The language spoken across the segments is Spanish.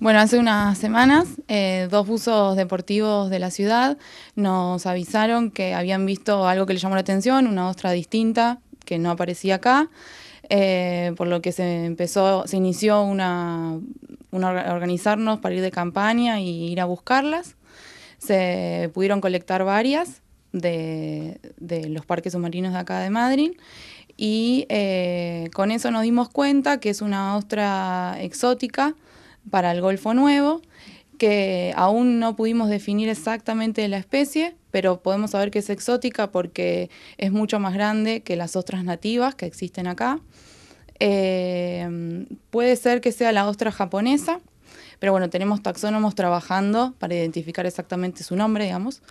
Bueno, hace unas semanas eh, dos buzos deportivos de la ciudad nos avisaron que habían visto algo que les llamó la atención, una ostra distinta que no aparecía acá, eh, por lo que se empezó, se inició una, organizarnos para ir de campaña e ir a buscarlas. Se pudieron colectar varias de, los parques submarinos de acá de Madrid y eh, con eso nos dimos cuenta que es una ostra exótica para el Golfo Nuevo, que aún no pudimos definir exactamente la especie, pero podemos saber que es exótica porque es mucho más grande que las ostras nativas que existen acá. Eh, puede ser que sea la ostra japonesa, pero bueno, tenemos taxónomos trabajando para identificar exactamente su nombre, digamos.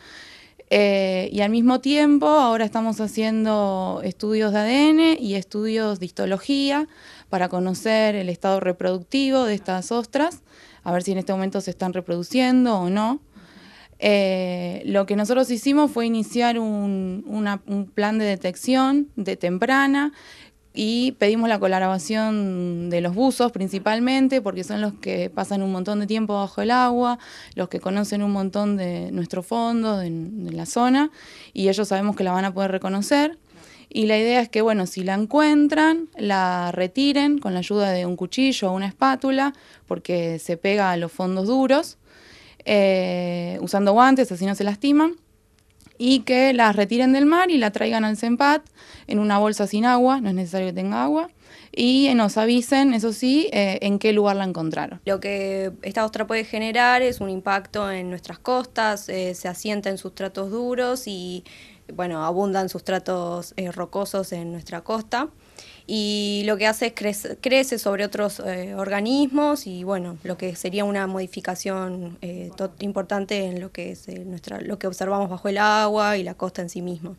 Eh, y al mismo tiempo, ahora estamos haciendo estudios de ADN y estudios de histología para conocer el estado reproductivo de estas ostras, a ver si en este momento se están reproduciendo o no. Eh, lo que nosotros hicimos fue iniciar un plan de detección de temprana y pedimos la colaboración de los buzos principalmente, porque son los que pasan un montón de tiempo bajo el agua, los que conocen un montón de nuestro fondo, de, la zona, y ellos sabemos que la van a poder reconocer. Y la idea es que, bueno, si la encuentran, la retiren con la ayuda de un cuchillo o una espátula, porque se pega a los fondos duros, eh, usando guantes, así no se lastiman y que la retiren del mar y la traigan al CEMPAT en una bolsa sin agua, no es necesario que tenga agua, y eh, nos avisen, eso sí, eh, en qué lugar la encontraron. Lo que esta ostra puede generar es un impacto en nuestras costas, eh, se asienta en sustratos duros y bueno, abundan sustratos eh, rocosos en nuestra costa y lo que hace es crece, sobre otros eh, organismos y bueno, lo que sería una modificación eh, importante en lo que es nuestra, lo que observamos bajo el agua y la costa en sí misma.